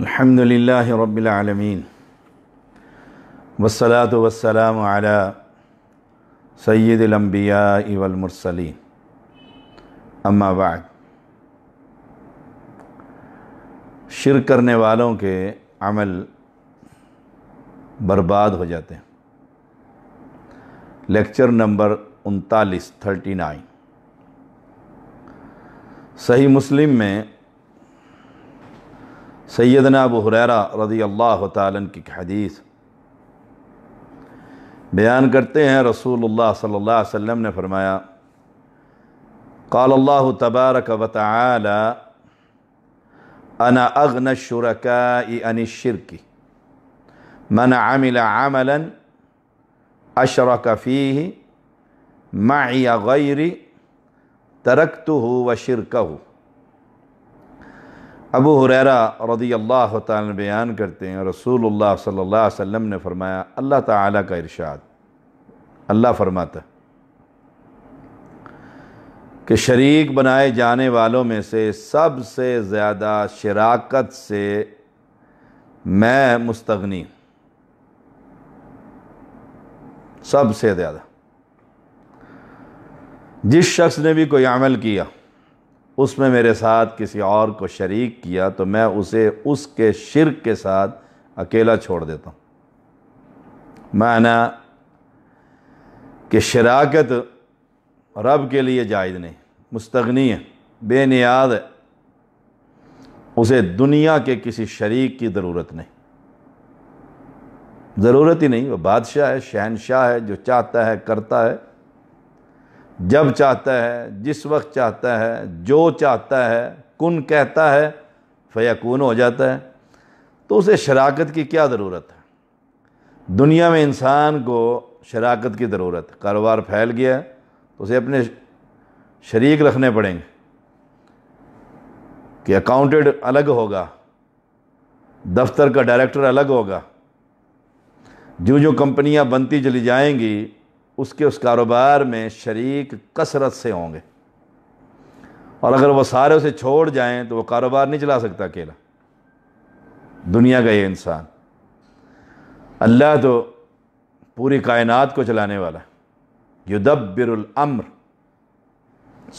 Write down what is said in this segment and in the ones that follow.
अल्हम्दुलिल्लाहि रब्बिल आलमीन वस्सलातु वस्सलाम अला सय्यिदिल अंबिया वल मुरसलीन अम्मा बाद शिर करने वालों के अमल बर्बाद हो जाते हैं लेक्चर नंबर उनतालीस थर्टी नाइन सही मुस्लिम में सैदना अबू हुररा रदी अल्लाह तन की हदीस बयान करते हैं रसूल सल्लाम ने फरमाया कल अल्लाह तबारक व तआला अना अगन अन शिरकी मन आमिल अशर कफ़ी ही माया गैरी तरक तो हो व शिरक हो अबू हुररा रदी अल्लाह बयान करते हैं रसूल सल्ला वम ने फ़रमाया अल्लाह ताला का इरशाद अल्लाह फरमाता कि शरीक बनाए जाने वालों में से सबसे ज़्यादा शराकत से मैं मुस्तगनी सबसे ज़्यादा जिस शख्स ने भी कोई अमल किया उसमें मेरे साथ किसी और को शरीक किया तो मैं उसे उसके शिरक के साथ अकेला छोड़ देता हूँ माना कि शराकत रब के लिए जायज़ नहीं मुस्तगनी है बेनियाद है उसे दुनिया के किसी शरीक की ज़रूरत नहीं ज़रूरत ही नहीं वह बादशाह है शहनशाह है जो चाहता है करता है जब चाहता है जिस वक्त चाहता है जो चाहता है कुन कहता है फयाकून हो जाता है तो उसे शराकत की क्या ज़रूरत है दुनिया में इंसान को शराकत की ज़रूरत है कारोबार फैल गया तो उसे अपने शरीक रखने पड़ेंगे कि अकाउंटेंट अलग होगा दफ्तर का डायरेक्टर अलग होगा जो जो कंपनियां बनती चली जाएंगी उसके उस कारोबार में शरीक कसरत से होंगे और अगर वह सारे उसे छोड़ जाएँ तो वह कारोबार नहीं चला सकता अकेला दुनिया का ये इंसान अल्लाह तो पूरी कायनात को चलाने वाला युदब्बिरमर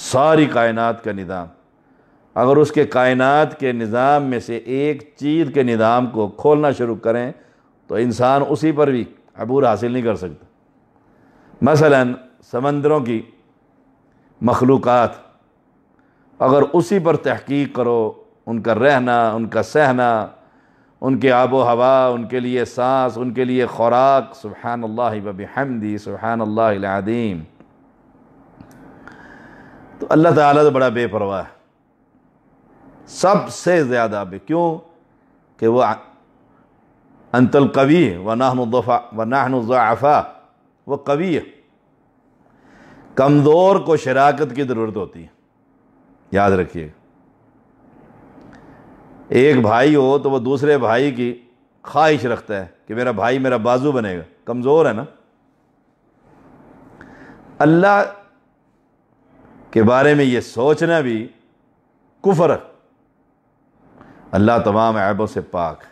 सारी कायनात का निज़ाम अगर उसके कायनात के निज़ाम में से एक चीज़ के निज़ाम को खोलना शुरू करें तो इंसान उसी पर भी अबूर हासिल नहीं कर सकता मसला समंदरों की मखलूक़ अगर उसी पर तहकीक करो उनका रहना उनका सहना उनके आबो हवा उनके लिए सांस उनके लिए खुराक सुबहान अल्लाह हमदी सुबहान अल्लादीम तो अल्लाह ताला तो बड़ा बेपरवाह है सबसे ज़्यादा बे क्यों कि वह अंतल कवि व नाहन व नाहन वो कवि है कमज़ोर को शराकत की ज़रूरत होती है याद रखिए एक भाई हो तो वह दूसरे भाई की ख्वाहिश रखता है कि मेरा भाई मेरा बाजू बनेगा कमज़ोर है ना अल्लाह के बारे में ये सोचना भी कुफर अल्लाह तमाम ऐबों से पाक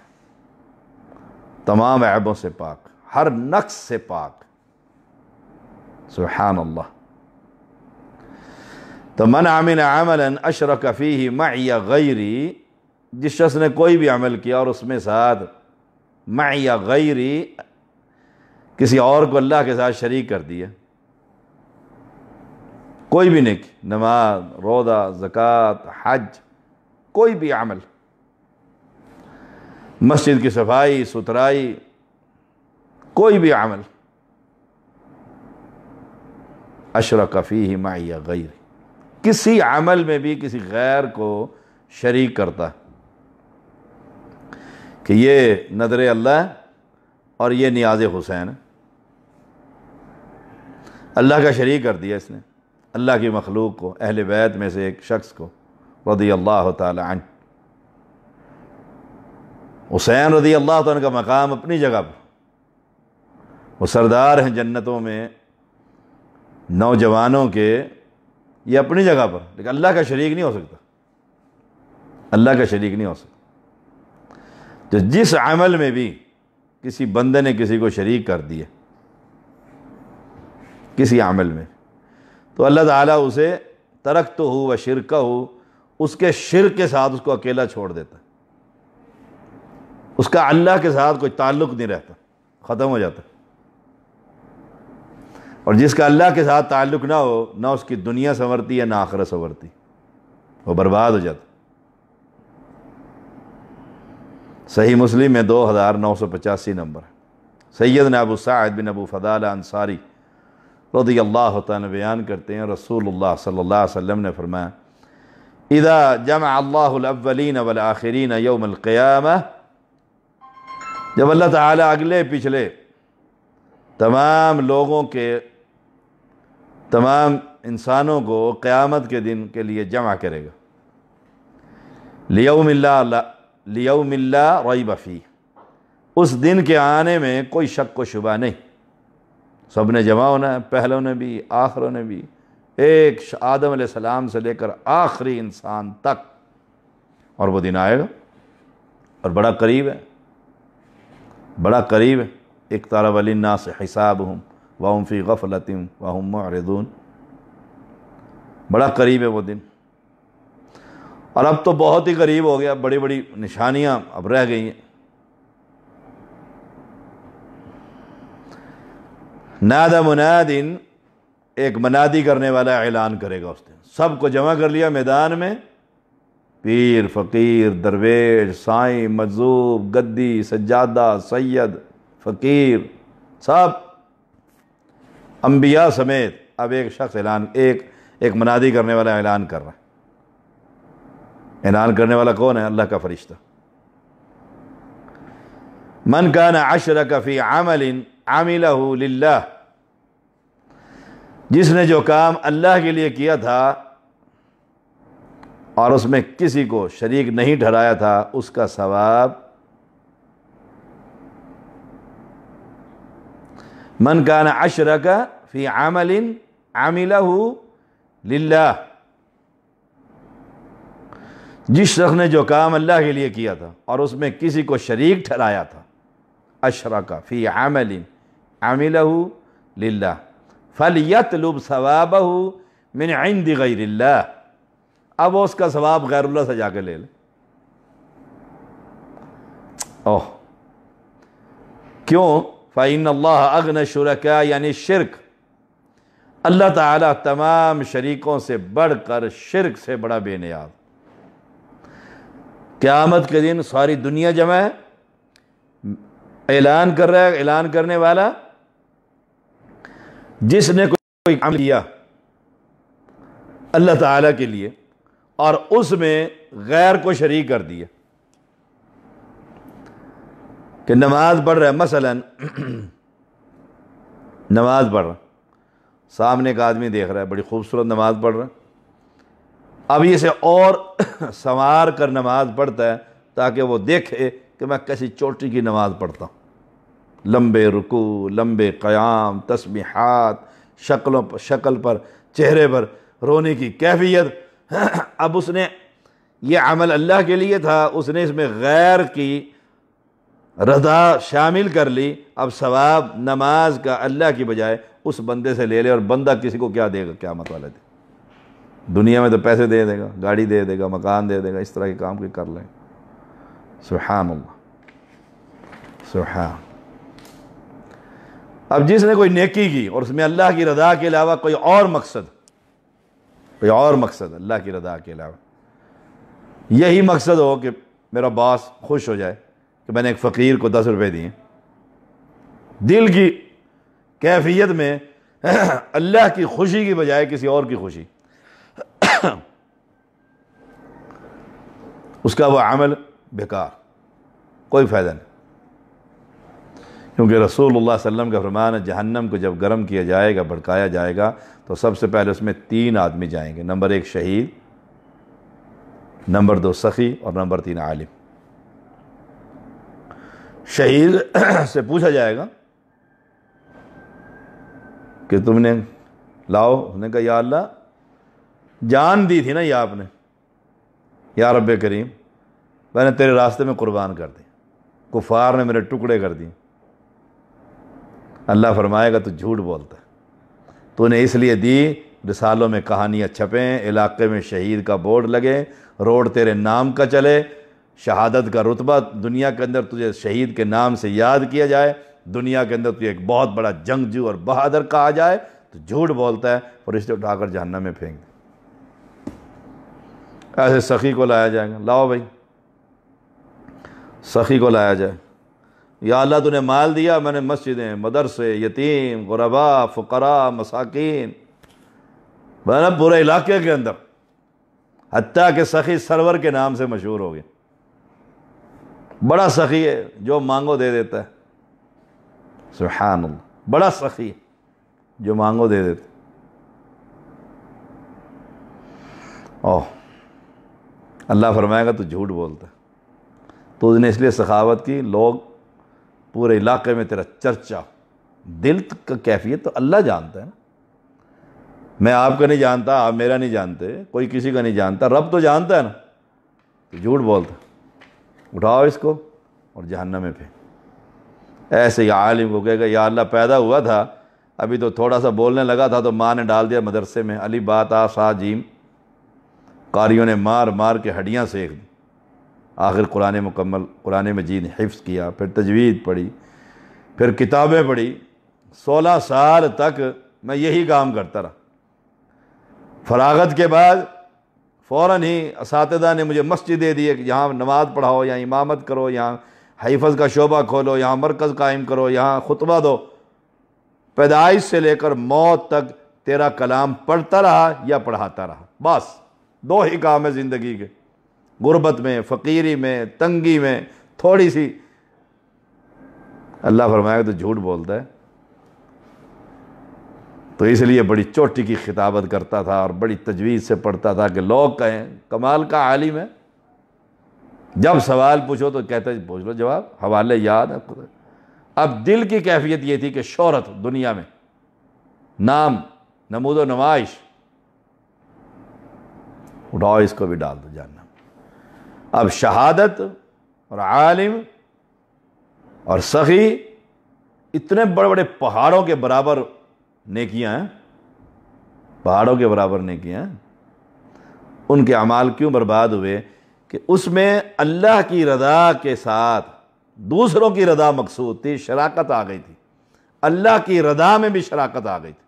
तमाम ऐबों से पाक हर नक्स से पाक सुहान तो मन आमिन अमल अशरक फ़ी माया गैरी जिस शख्स ने कोई भी अमल किया और उसमें साथ या गैरी किसी और को अल्लाह के साथ शरीक कर दिया कोई भी नेक नमाज रोदा जक़ात हज कोई भी अमल मस्जिद की सफाई सुथराई कोई भी अमल अशर कफ़ी माया गैर किसी अमल में भी किसी गैर को शरीक करता कि ये नदर अल्लाह और ये नियाज हुसैन अल्लाह का शरीक कर दिया इसने अल्लाह की मखलूक को अहल बैत में से एक शख्स को रदी अल्लाह तन हुसैन रदी अल्लाह तन का मकाम अपनी जगह पर वो सरदार हैं जन्नतों में नौजवानों के ये अपनी जगह पर लेकिन अल्लाह का शरीक नहीं हो सकता अल्लाह का शरीक नहीं हो सकता तो जिस अमल में भी किसी बंदे ने किसी को शरीक कर दिया किसी अमल में तो अल्लाह ताला उसे तरक तो हो व शिरक हो उसके शिर के साथ उसको अकेला छोड़ देता उसका अल्लाह के साथ कोई ताल्लुक नहीं रहता ख़त्म हो जाता और जिसका अल्लाह के साथ ताल्लुक ना हो ना उसकी दुनिया संवरती है ना आखरत संवरती वो बर्बाद हो जाता सही मुस्लिम में दो हज़ार नौ सौ पचासी नंबर सैद ने अबू साद बिन अबू फ़दाल अंसारी रदी अल्लाह बयान करते हैं रसूलुल्लाह सल्लल्लाहु अलैहि वसल्लम ने फरमाया इदा जम अल्लाहवलिन वलाखरीन यौमक़याम जब अल्लाह तगले पिछले तमाम लोगों के तमाम इंसानों को क़्यामत के दिन के लिए जमा करेगा मिल्ला लियो मिल्ला रई बफ़ी उस दिन के आने में कोई शक व शुबा नहीं सब ने जमा होना है पहलों ने भी आखिरों ने भी एक आदम सलाम से लेकर आखिरी इंसान तक और वो दिन आएगा और बड़ा करीब है बड़ा करीब है एक तारा वली ना से हिसाब हूँ वाहम फ़ी गफ़लतिम वाहम बड़ा करीब है वो दिन और अब तो बहुत ही करीब हो गया बड़ी बड़ी निशानियाँ अब रह गई हैं नादा मुनादिन एक मनादी करने वाला ऐलान करेगा उस दिन सबको जमा कर लिया मैदान में पीर फ़कीर दरवेश साईं मजूब गद्दी सज्जादा सैयद फ़कीर सब अम्बिया समेत अब एक शख्स ऐलान एक एक मनादी करने वाला ऐलान कर रहा है ऐलान करने वाला कौन है अल्लाह का फरिश्ता मन का ना अशर कफ़ी आमलिन आमिला जिसने जो काम अल्लाह के लिए किया था और उसमें किसी को शरीक नहीं ठहराया था उसका सवाब मन कान अशरक फी आमलिन आमिलहू लिल्ला जिस शख्स ने जो काम अल्लाह के लिए किया था और उसमें किसी को शरीक ठहराया था अशरका फ़ी आमलिन आमिलहू लिल्ला फलियत लुब सवाबहू मिन गई गैरिल्ला अब उसका सवाब गैरुल्ला से जाकर ले ले ओह क्यों फ़ाइन अल्लाह अग्न शुरका यानि शिरक अल्लाह ताला तमाम शरीकों से बढ़कर शिरक से बड़ा बेनियाज क़यामत के दिन सारी दुनिया जमा है ऐलान कर रहा है ऐलान करने वाला जिसने कोई काम किया अल्लाह ताला के लिए और उसमें गैर को शरीक कर दिया कि नमाज पढ़ रहा है मसला नमाज पढ़ रहा सामने का आदमी देख रहा है बड़ी खूबसूरत नमाज पढ़ रहा है अब इसे और संवार कर नमाज पढ़ता है ताकि वो देखे कि मैं कैसी चोटी की नमाज पढ़ता हूँ लम्बे रुकू लम्बे क़याम तस्बीहात शक्लों पर शक्ल पर चेहरे पर रोने की कैफियत अब उसने ये अमल अल्लाह के लिए था उसने इसमें गैर की रजा शामिल कर ली अब सवाब नमाज का अल्लाह की बजाय उस बंदे से ले ले और बंदा किसी को क्या देगा क्या मत वाले दे दुनिया में तो पैसे दे देगा गाड़ी दे देगा मकान दे देगा इस तरह के काम के कर लें सुहान सुहान अब जिसने कोई नेकी की और उसमें अल्लाह की रजा के अलावा कोई और मकसद कोई और मकसद अल्लाह की रजा के अलावा यही मकसद हो कि मेरा बॉस खुश हो जाए कि मैंने एक फ़कीर को दस रुपये दिए दिल की कैफियत में अल्लाह की खुशी की बजाय किसी और की खुशी उसका वह अमल बेकार कोई फ़ायदा नहीं क्योंकि रसूल सल्लम का फरमान जहन्नम को जब गर्म किया जाएगा भड़काया जाएगा तो सबसे पहले उसमें तीन आदमी जाएंगे नंबर एक शहीद नंबर दो सखी और नंबर तीन आलिम शहीद से पूछा जाएगा कि तुमने लाओ उसने कहा या अल्लाह जान दी थी ना ये आपने या रब करीम मैंने तेरे रास्ते में कुर्बान कर दी कुफार ने मेरे टुकड़े कर दिए अल्लाह फरमाएगा तो झूठ बोलता है तूने इसलिए दी रिसालों में कहानियाँ छपें इलाके में शहीद का बोर्ड लगे रोड तेरे नाम का चले शहादत का रुतबा दुनिया के अंदर तुझे शहीद के नाम से याद किया जाए दुनिया के अंदर तुझे एक बहुत बड़ा जंगजू और बहादुर कहा जाए तो झूठ बोलता है और इसे उठाकर जहन्नम में फेंक दे ऐसे सखी को लाया जाएगा लाओ भाई सखी को लाया जाए या अल्लाह तूने माल दिया मैंने मस्जिदें मदरसे यतीम गुरबा फ़करा मसाकिन मैंने पूरे इलाके के अंदर हत्या के सखी सरवर के नाम से मशहूर हो गए बड़ा सखी है जो मांगो दे देता है सुहान बड़ा सखी है जो मांगो दे देता है ओह अल्लाह फरमाएगा तो झूठ बोलता तो उसने इसलिए सखावत की लोग पूरे इलाके में तेरा चर्चा दिल तो का कैफियत तो अल्लाह जानता है ना मैं आपका नहीं जानता आप मेरा नहीं जानते कोई किसी का नहीं जानता रब तो जानता है ना तो झूठ बोलता उठाओ इसको और जहन्नम में फेंक ऐसे ही आलिम को कहेगा या अल्लाह पैदा हुआ था अभी तो थोड़ा सा बोलने लगा था तो माँ ने डाल दिया मदरसे में अली बात आ सा जीम कारियों ने मार मार के हड्डियाँ सेक दी आखिर कुरान मुकम्मल कुरान मजीद हिफ्स किया फिर तजवीज़ पढ़ी फिर किताबें पढ़ी सोलह साल तक मैं यही काम करता रहा फरागत के बाद फ़ौर ही इस ने मुझे मस्जिद दे दी कि यहाँ नमाज़ पढ़ाओ यहाँ इमामत करो यहाँ हईफज का शोबा खोलो यहाँ मरकज़ कायम करो यहाँ खुतबा दो पैदाइश से लेकर मौत तक तेरा कलाम पढ़ता रहा या पढ़ाता रहा बस दो ही काम है ज़िंदगी के गुर्बत में फ़कीरी में तंगी में थोड़ी सी अल्लाह फरमाए तो झूठ बोलता है तो इसलिए बड़ी चोटी की खिताबत करता था और बड़ी तजवीज़ से पढ़ता था कि लोग कहें कमाल का आलिम है जब सवाल पूछो तो कहते पूछ लो जवाब हवाले याद है खुद अब दिल की कैफियत ये थी कि शहरत दुनिया में नाम नमूद नमाइश उठाओ इसको भी डाल दो जानना अब शहादत और आलिम और सखी इतने बड़े बड़े पहाड़ों के बराबर नेकियां हैं पहाड़ों के बराबर नेकियां हैं उनके अमाल क्यों बर्बाद हुए कि उसमें अल्लाह की रदा के साथ दूसरों की रदा मकसूद थी शराकत आ गई थी अल्लाह की रदा में भी शराकत आ गई थी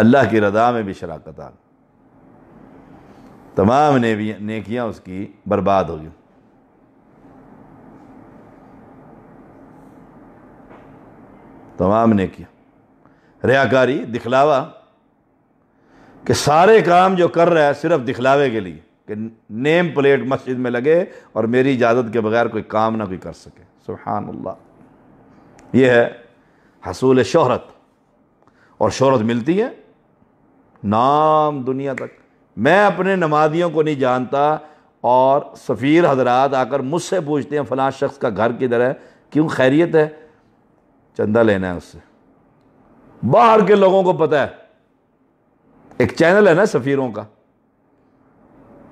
अल्लाह की रजा में भी शराकत आ गई तमाम नेकियां उसकी बर्बाद हो गई तमाम ने किया रियाकारी दिखलावा कि सारे काम जो कर रहा है सिर्फ दिखलावे के लिए कि नेम प्लेट मस्जिद में लगे और मेरी इजाज़त के बगैर कोई काम ना कोई कर सके सुबहान अल्लाह यह है हसूल शहरत और शहरत मिलती है नाम दुनिया तक मैं अपने नमाजियों को नहीं जानता और सफ़ीर हजरात आकर मुझसे पूछते हैं फ़लाँ शख्स का घर किधर है क्यों खैरियत है चंदा लेना है उससे बाहर के लोगों को पता है एक चैनल है ना सफ़ीरों का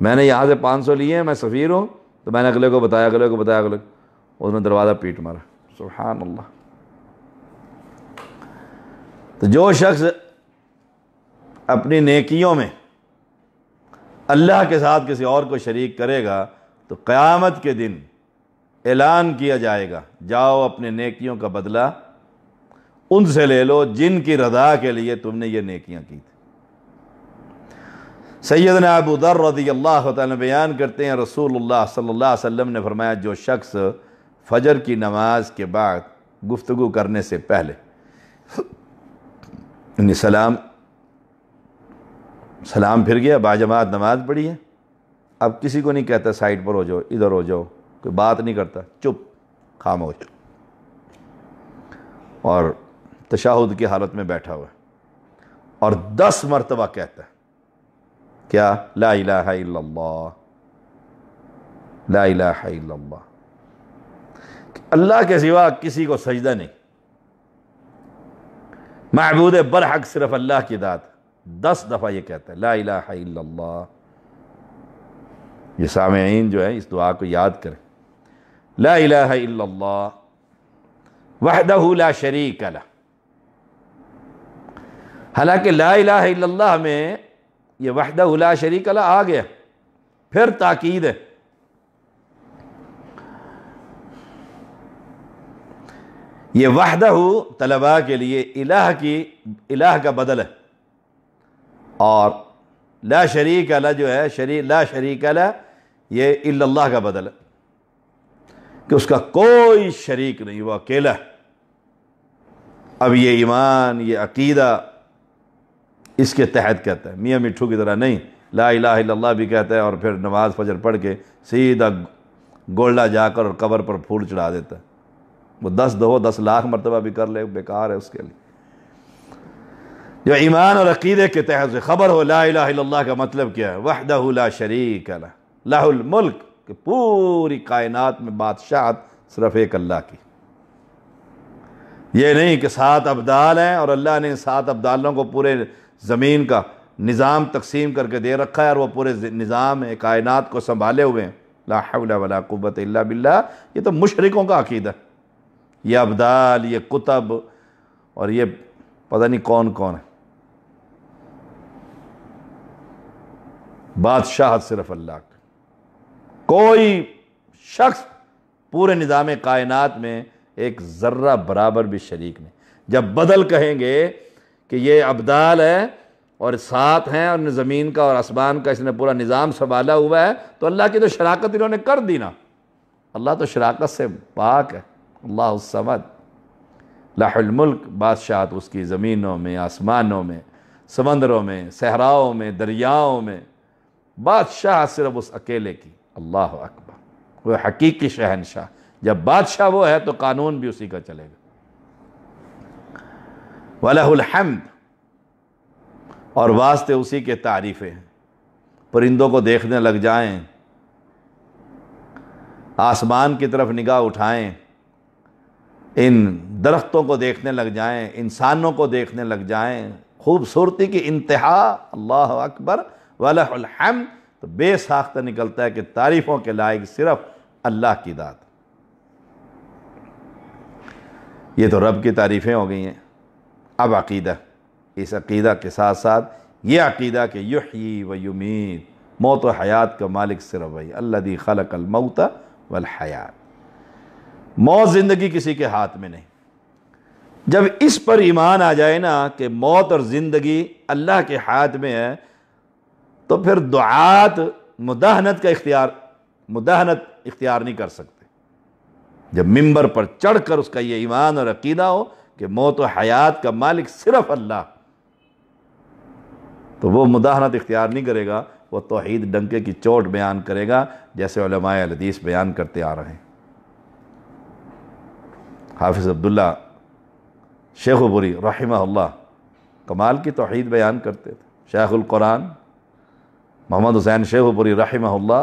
मैंने यहाँ से 500 लिए हैं मैं सफ़ीर हूँ तो मैंने अगले को बताया अगले को बताया अगले को उसने दरवाज़ा पीट मारा सुबहान अल्लाह तो जो शख्स अपनी नेकियों में अल्लाह के साथ किसी और को शरीक करेगा तो क्यामत के दिन ऐलान किया जाएगा जाओ अपने नेकियों का बदला उनसे ले लो जिनकी रदा के लिए तुमने ये नेकियां की थी सैदन अबूदर रदी अल्लाह बयान करते हैं रसूलुल्लाह सल्लल्लाहु अलैहि वसल्लम ने फरमाया जो शख्स फजर की नमाज के बाद गुफ्तगु करने से पहले सलाम सलाम फिर गया बाजमात नमाज पढ़ी है अब किसी को नहीं कहता साइड पर हो जाओ इधर हो जाओ कोई बात नहीं करता चुप खामोश और तशाहुद की हालत में बैठा हुआ और दस मरतबा कहता है क्या ला इलाहा इल्लल्लाह ला इलाहा इल्लल्लाह अल्लाह के सिवा किसी को सजदा नहीं महबूद बरहक सिर्फ अल्लाह की दात दस दफ़ा ये कहता है ला इलाहा इल्लल्लाह ये सामीन जो है इस दुआ को याद करें ला इलाहा इल्लल्लाह वहदहू ला शरीक ला हालांकि ला इलाह में ये ला शरीक अला आ गया फिर ताकीद है ये वहदा तलबा के लिए इलाह की इलाह का बदल है और ला शरीक अला जो है शरी ला शरीक अला ये इल्लाह का बदल है कि उसका कोई शरीक नहीं वो अकेला अब ये ईमान ये अकीदा इसके तहत कहता है मियाँ मिठू की तरह नहीं ला इला भी कहता है और फिर नमाज फजर पढ़ के सीधा गोल्डा जाकर और कबर पर फूल चढ़ा देता है वो दस दो दस लाख मरतबा भी कर ले बेकार है उसके लिए जो ईमान और अकीदे के तहत से खबर हो ला इला का मतलब क्या है ला शरीक मुल्क के पूरी कायनात में बादशाह सिर्फ एक अल्लाह की ये नहीं कि सात अब्दाल हैं और अल्लाह ने सात अब्दालों को पूरे ज़मीन का निज़ाम तकसीम करके दे रखा है और वह पूरे निज़ाम है कायनात को संभाले हुए हैं ला बिल्ला ये तो मुशरक़ों का अकीदा ये अबदाल ये कुतब और ये पता नहीं कौन कौन है बादशाह सिर्फ अल्लाह का कोई शख्स पूरे निज़ाम कायनात में एक ज़र्रा बराबर भी शरीक नहीं जब बदल कहेंगे कि ये अबदाल है और साथ हैं और ज़मीन का और आसमान का इसने पूरा निज़ाम संभाला हुआ है तो अल्लाह की तो शराकत इन्होंने कर दी ना अल्लाह तो शराकत से पाक है अल्लाह समद लाहमुल्क बादशाह उसकी ज़मीनों में आसमानों में समंदरों में सहराओं में दरियाओं में बादशाह सिर्फ उस अकेले की अल्लाह अकबर वह हकीकी शहनशाह जब बादशाह वो है तो कानून भी उसी का चलेगा वलहमद और वास्ते उसी के तारीफ़ें परिंदों को देखने लग जाएं आसमान की तरफ निगाह उठाएं इन दरख्तों को देखने लग जाएं इंसानों को देखने लग जाएं खूबसूरती की इंतहा अल्लाह अकबर वलहम तो बेसाख्त निकलता है कि तारीफ़ों के लायक सिर्फ़ अल्लाह की दात ये तो रब की तारीफ़ें हो गई हैं अब अकीदा इस अकीदा के साथ साथ ये अकीदा कि युही व युमीद मौत व हयात का मालिक सिर्फ वही अल्लादी खलक अलमौत वल हयात मौत ज़िंदगी किसी के हाथ में नहीं जब इस पर ईमान आ जाए ना कि मौत और ज़िंदगी अल्लाह के हाथ में है तो फिर दुआत मुदाहनत का इख्तियार मुदाहनत इख्तियार नहीं कर सकते जब मंबर पर चढ़कर उसका ये ईमान और अकीदा हो कि मौत और हयात का मालिक सिर्फ अल्लाह तो वो मुदाहनत इख्तियार नहीं करेगा वह तोहद डंके की चोट बयान करेगा जैसे हदीस बयान करते आ रहे हैं हाफिज़ अब्दुल्ला शेख बुरी रहिमल्ला कमाल की तोहद बयान करते थे शेखुल्कुरान मोहम्मद हुसैन शेखपुरी रहिमल्ला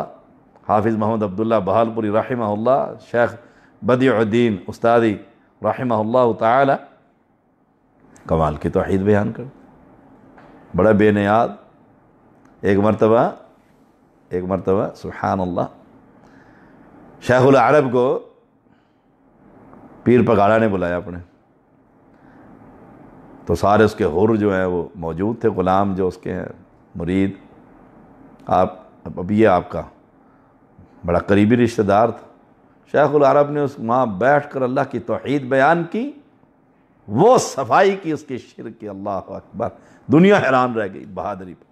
हाफिज़ मोहम्मद अब्दुल्ला बहालपुरी रहिमल्ला शेख बदीद्दीन उस्तादी राहिमल्ला तमाल कमाल की तोहद बयान कर बड़ा बेनियाद एक मरतबा एक मरतबा सुबहान अल्लाह शाहुल अरब को पीर पगाड़ा ने बुलाया अपने तो सारे उसके हुर जो हैं वो मौजूद थे ग़ुलाम जो उसके हैं मुरीद आप अब ये आपका बड़ा करीबी रिश्तेदार था शेखुल अरब ने उस वहाँ बैठ कर अल्लाह की तोहद बयान की वो सफाई की उसके शिर की अल्लाह अकबर दुनिया हैरान रह गई बहादरी पर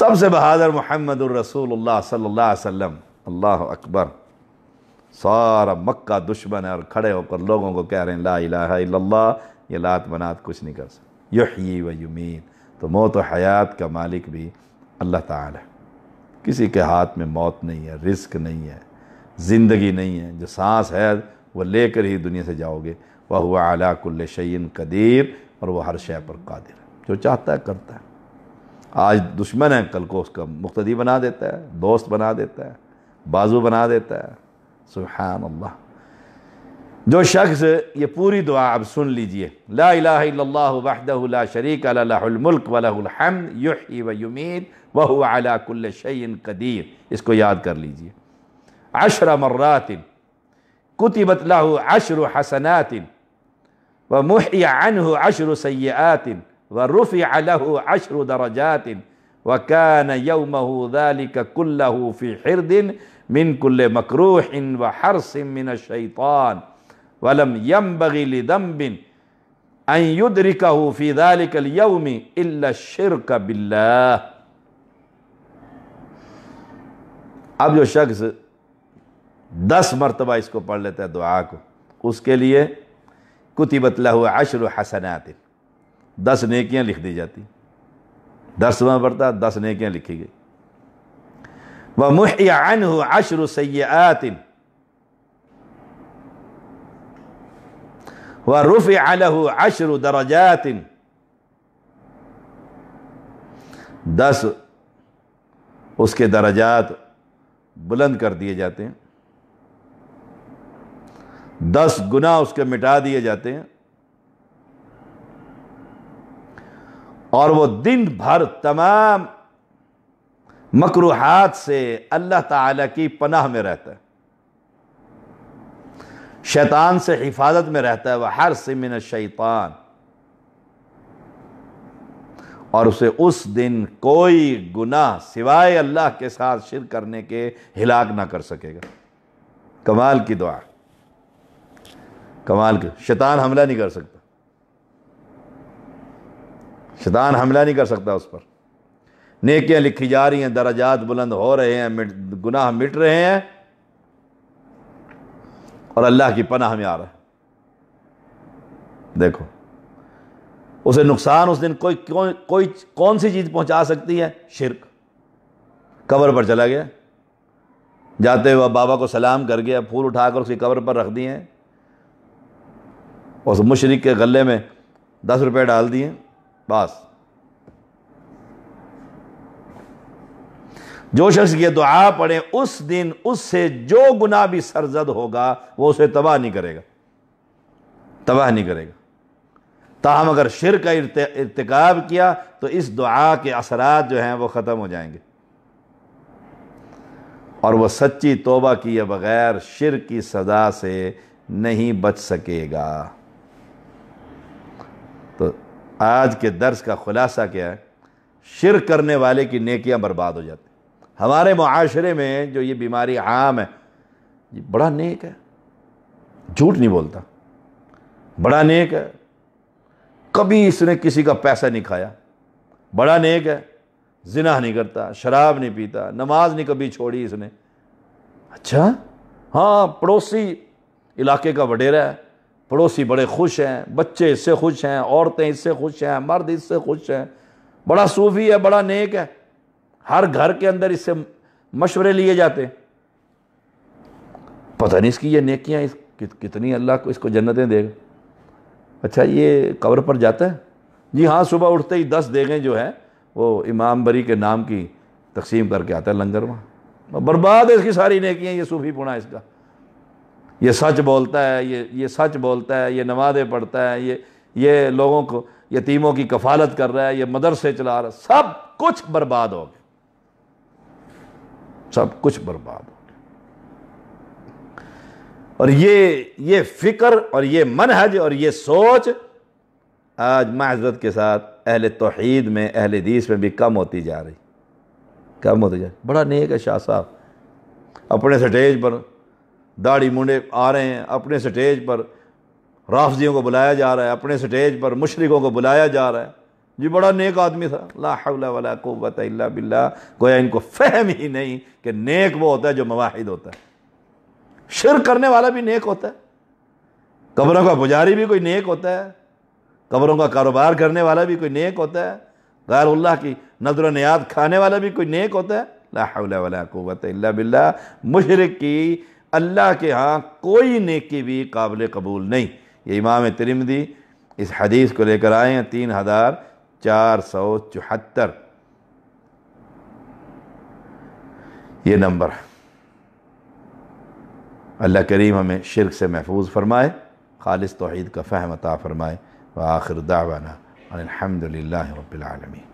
सबसे बहादुर मोहम्मद रसूल सल्ला अल्लाह अकबर सारा मक्का दुश्मन है और खड़े होकर लोगों को कह रहे हैं ला इलाह ये लात बनात कुछ नहीं कर सकते यही व युमीन तो मौत हयात का मालिक भी अल्लाह ताला किसी के हाथ में मौत नहीं है रिस्क नहीं है ज़िंदगी नहीं है जो सांस है वह लेकर ही दुनिया से जाओगे वह हुआ आला कुल्ल शैन कदीर और वह हर शय पर कादिर जो चाहता है करता है आज दुश्मन है कल को उसका मुख्तदी बना देता है दोस्त बना देता है बाजू बना देता है सुबहान अल्लाह जो शख्स ये पूरी दुआ आप सुन लीजिए ला लाला शरीक मुल्क वलहमद युही व युमीद वह अला कुल्ल शैन कदीर इसको याद कर लीजिए عشر مرات كتبت له عشر حسنات ومحي عنه عشر سيئات ورفع له عشر درجات وكان يومه ذلك كله في حرد من كل مكروح وحرص من الشيطان ولم ينبغي لذنب أن يدركه في ذلك اليوم إلا الشرك بالله اب جو شخص दस मरतबा इसको पढ़ लेता है दुआ को उसके लिए बतला हुआ अशर हसनात दस नेकियाँ लिख दी जाती दसवा पढ़ता दस नेकियाँ लिखी गई वह मुहन हो अशर सयातिन व रुफ अलहु अशर दरजातिन दस उसके दरजात बुलंद कर दिए जाते हैं दस गुना उसके मिटा दिए जाते हैं और वो दिन भर तमाम मकरूहत से अल्लाह ताला की पनाह में रहता है शैतान से हिफाजत में रहता है वह हर सिमिन शैतान और उसे उस दिन कोई गुनाह सिवाय अल्लाह के साथ शिर करने के हिलाक ना कर सकेगा कमाल की दुआ कमाल के शैतान हमला नहीं कर सकता शैतान हमला नहीं कर सकता उस पर नेकियां लिखी जा रही हैं दराजात बुलंद हो रहे हैं मिट गुनाह मिट रहे हैं और अल्लाह की पनाह में आ रहा है देखो उसे नुकसान उस दिन कोई क्यों कोई कौन सी चीज़ पहुंचा सकती है शिरक कब्र पर चला गया जाते हुए बाबा को सलाम कर गया फूल उठाकर उसकी कब्र पर रख दिए हैं उस मुशरक के गले में दस रुपये डाल दिए बस जो शख्स ये दुआ पढ़े उस दिन उससे जो गुना भी सरजद होगा वो उसे तबाह नहीं करेगा तबाह नहीं करेगा ताहम अगर शिर का इरतकब किया तो इस दुआ के असरात जो हैं वो ख़त्म हो जाएंगे और वह सच्ची तोबा किए बगैर शिर की सज़ा से नहीं बच सकेगा आज के दर्स का ख़ुलासा क्या है शिर करने वाले की नेकियां बर्बाद हो जाती हमारे माशरे में जो ये बीमारी आम है ये बड़ा नेक है झूठ नहीं बोलता बड़ा नेक है कभी इसने किसी का पैसा नहीं खाया बड़ा नेक है जिना नहीं करता शराब नहीं पीता नमाज नहीं कभी छोड़ी इसने अच्छा हाँ पड़ोसी इलाके का वडेरा है पड़ोसी बड़े खुश हैं बच्चे इससे खुश हैं औरतें इससे खुश हैं मर्द इससे खुश हैं बड़ा सूफी है बड़ा नेक है हर घर के अंदर इससे मशवरे लिए जाते पता नहीं इसकी ये नेकियाँ इस, कि, कितनी अल्लाह को इसको जन्नतें देगा अच्छा ये कब्र पर जाता है जी हाँ सुबह उठते ही दस देगें जो है वो इमाम बरी के नाम की तकसीम करके आता है लंगर वहाँ बर्बाद है इसकी सारी नेकियाँ ये सूफी पुणा इसका ये सच बोलता है ये ये सच बोलता है ये नमाज़ें पढ़ता है ये ये लोगों को यतीमों की कफालत कर रहा है ये मदरसे चला रहा है सब कुछ बर्बाद हो गया सब कुछ बर्बाद हो गया और ये ये फ़िक्र और ये मनहज और ये सोच आज माजरत के साथ अहल तोहद में अहले दीस में भी कम होती जा रही कम होती जा रही बड़ा नेक है शाह साहब अपने स्टेज पर दाढ़ी मुंडे आ रहे हैं अपने स्टेज पर राफजियों को बुलाया जा रहा है अपने स्टेज पर मुशरकों को बुलाया जा रहा है जी बड़ा नेक आदमी था लाला कोबत बिल्ला गोया इनको फहम ही नहीं कि नेक वो होता है जो मवाहिद होता है शिर करने वाला भी नेक होता है कब्रों का पुजारी भी कोई नेक होता है कब्रों का कारोबार करने वाला भी कोई नेक होता है गैर गैरुल्लाह की नजर नयाद खाने वाला भी कोई नेक होता है लाला कोबत बिल्ला मशरक़ की अल्लाह के यहाँ कोई नेकी भी काबिल कबूल नहीं ये इमाम तिरमदी इस हदीस को लेकर आए हैं तीन हज़ार चार सौ चौहत्तर ये नंबर अल्लाह करीम हमें शिरक से महफूज फरमाए खालिस तोहद का फ़हम अता फरमाए व आखिर दावाना अलहमदिल्ला